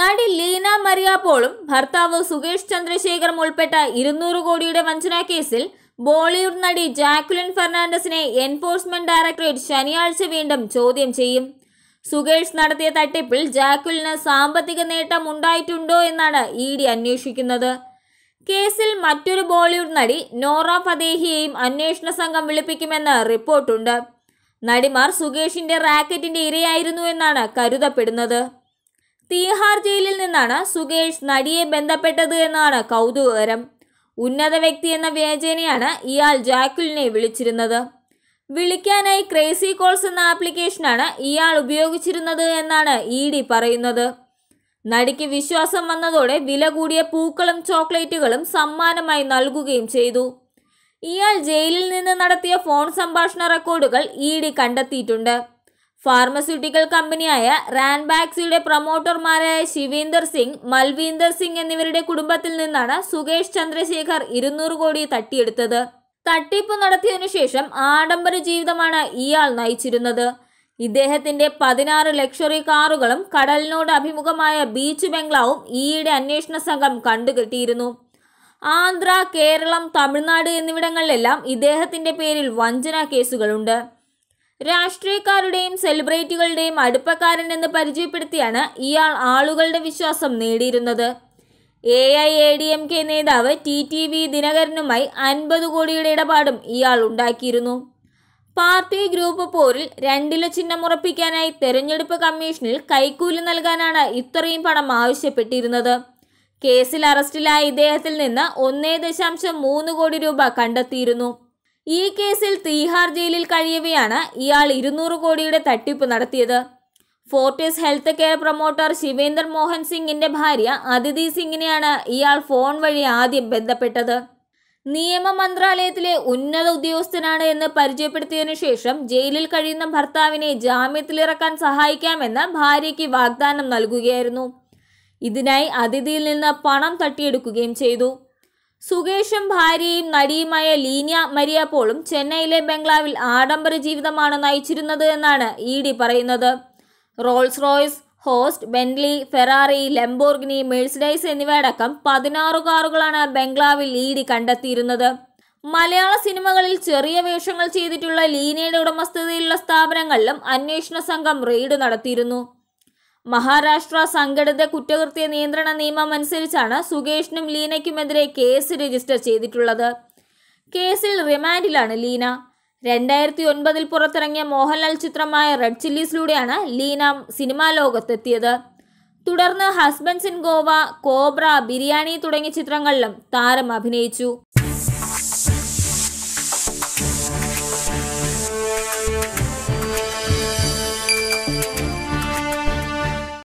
നടി ലീന മരിയ പോളും ഭർത്താവ് സുകേഷ് ചന്ദ്രശേഖറും ഉൾപ്പെട്ട ഇരുന്നൂറ് കോടിയുടെ വഞ്ചനാ കേസിൽ ബോളിവുഡ് നടി ജാക്ലിൻ ഫെർണാണ്ടസിനെ എൻഫോഴ്സ്മെന്റ് ഡയറക്ടറേറ്റ് ശനിയാഴ്ച വീണ്ടും ചോദ്യം ചെയ്യും സുകേഷ് നടത്തിയ തട്ടിപ്പിൽ ജാക്വലിന് സാമ്പത്തിക നേട്ടം ഉണ്ടായിട്ടുണ്ടോ എന്നാണ് ഇ ഡി അന്വേഷിക്കുന്നത് കേസിൽ മറ്റൊരു ബോളിവുഡ് നടി നോറ ഫദേഹിയെയും അന്വേഷണ സംഘം വിളിപ്പിക്കുമെന്ന് റിപ്പോർട്ടുണ്ട് നടിമാർ സുകേഷിന്റെ റാക്കറ്റിന്റെ ഇരയായിരുന്നു എന്നാണ് കരുതപ്പെടുന്നത് തീഹാർ ജയിലിൽ നിന്നാണ് സുകേഷ് നടിയെ ബന്ധപ്പെട്ടത് എന്നാണ് കൗതുകകരം ഉന്നത വ്യക്തി എന്ന വ്യാജേനയാണ് ഇയാൾ ജാക്കുലിനെ വിളിച്ചിരുന്നത് വിളിക്കാനായി ക്രേസി കോൾസ് എന്ന ആപ്ലിക്കേഷനാണ് ഇയാൾ ഉപയോഗിച്ചിരുന്നത് എന്നാണ് ഇ ഡി പറയുന്നത് നടിക്ക് വിശ്വാസം വന്നതോടെ വില കൂടിയ പൂക്കളും ചോക്ലേറ്റുകളും സമ്മാനമായി നൽകുകയും ചെയ്തു ഇയാൾ ജയിലിൽ നിന്ന് നടത്തിയ ഫോൺ സംഭാഷണ റെക്കോർഡുകൾ ഇ ഡി കണ്ടെത്തിയിട്ടുണ്ട് ഫാർമസ്യൂട്ടിക്കൽ കമ്പനിയായ റാൻബാക്സിയുടെ പ്രൊമോട്ടർമാരായ ശിവീന്ദർ സിംഗ് മൽവീന്ദർ സിംഗ് എന്നിവരുടെ കുടുംബത്തിൽ നിന്നാണ് സുകേഷ് ചന്ദ്രശേഖർ ഇരുന്നൂറ് കോടി തട്ടിയെടുത്തത് തട്ടിപ്പ് നടത്തിയതിനു ശേഷം ആഡംബര ജീവിതമാണ് ഇയാൾ നയിച്ചിരുന്നത് ഇദ്ദേഹത്തിന്റെ പതിനാറ് ലക്ഷറി കാറുകളും കടലിനോട് അഭിമുഖമായ ബീച്ച് ബംഗ്ലാവും ഈയിടെ അന്വേഷണ സംഘം കണ്ടുകെട്ടിയിരുന്നു ആന്ധ്ര കേരളം തമിഴ്നാട് എന്നിവിടങ്ങളിലെല്ലാം ഇദ്ദേഹത്തിന്റെ പേരിൽ വഞ്ചന കേസുകളുണ്ട് രാഷ്ട്രീയക്കാരുടെയും സെലിബ്രിറ്റികളുടെയും അടുപ്പക്കാരൻ എന്ന് പരിചയപ്പെടുത്തിയാണ് ഇയാൾ ആളുകളുടെ വിശ്വാസം നേടിയിരുന്നത് A I A D M K നേതാവ് ടി ടി വി ദിനകരനുമായി അൻപത് കോടിയുടെ ഇടപാടും ഇയാൾ ഉണ്ടാക്കിയിരുന്നു പാർട്ടി ഗ്രൂപ്പ് പോരിൽ രണ്ടില ഉറപ്പിക്കാനായി തെരഞ്ഞെടുപ്പ് കമ്മീഷനിൽ കൈക്കൂലി നൽകാനാണ് ഇത്രയും പണം ആവശ്യപ്പെട്ടിരുന്നത് കേസിൽ അറസ്റ്റിലായ ഇദ്ദേഹത്തിൽ നിന്ന് ഒന്നേ ദശാംശം മൂന്ന് കോടി രൂപ കണ്ടെത്തിയിരുന്നു ഈ കേസിൽ തീഹാർ ജയിലിൽ കഴിയവെയാണ് ഇയാൾ ഇരുന്നൂറ് കോടിയുടെ തട്ടിപ്പ് നടത്തിയത് Fortis health care promoter Shivinder Mohan സിംഗിന്റെ ഭാര്യ അതിഥി സിംഗിനെയാണ് ഇയാൾ ഫോൺ വഴി ആദ്യം ബന്ധപ്പെട്ടത് നിയമ മന്ത്രാലയത്തിലെ ഉന്നത ഉദ്യോഗസ്ഥനാണ് എന്ന് പരിചയപ്പെടുത്തിയതിനു ശേഷം ജയിലിൽ കഴിയുന്ന ഭർത്താവിനെ ജാമ്യത്തിലിറക്കാൻ സഹായിക്കാമെന്ന് ഭാര്യയ്ക്ക് വാഗ്ദാനം നൽകുകയായിരുന്നു ഇതിനായി അതിഥിയിൽ നിന്ന് പണം തട്ടിയെടുക്കുകയും ചെയ്തു സുകേഷും ഭാര്യയും നടിയുമായ ലീനിയ മരിയ പോളും ചെന്നൈയിലെ ബംഗ്ലാവിൽ ആഡംബര ജീവിതമാണ് നയിച്ചിരുന്നത് എന്നാണ് ഇ ഡി പറയുന്നത് Rolls Royce Ghost Bentley Ferrari Lamborghini Mercedes എന്നിവയടക്കം പതിനാറ് കാറുകളാണ് ബംഗ്ലാവിൽ ഇ ഡി കണ്ടെത്തിയിരുന്നത് മലയാള സിനിമകളിൽ ചെറിയ വേഷങ്ങൾ ചെയ്തിട്ടുള്ള ലീനയുടെ ഉടമസ്ഥതയിലുള്ള സ്ഥാപനങ്ങളിലും അന്വേഷണ സംഘം റെയ്ഡ് നടത്തിയിരുന്നു മഹാരാഷ്ട്ര സംഘടിത കുറ്റകൃത്യ നിയന്ത്രണ നിയമം അനുസരിച്ചാണ് സുകേഷിനും ലീനയ്ക്കുമെതിരെ കേസ് രജിസ്റ്റർ ചെയ്തിട്ടുള്ളത് കേസിൽ റിമാൻഡിലാണ് ലീന രണ്ടായിരത്തി ഒൻപതിൽ പുറത്തിറങ്ങിയ മോഹൻലാൽ ചിത്രമായ റെഡ് ചില്ലീസിലൂടെയാണ് ലീന സിനിമാ ലോകത്തെത്തിയത് തുടർന്ന് husbands in Goa Cobra Biriyani തുടങ്ങിയ ചിത്രങ്ങളിലും താരം അഭിനയിച്ചു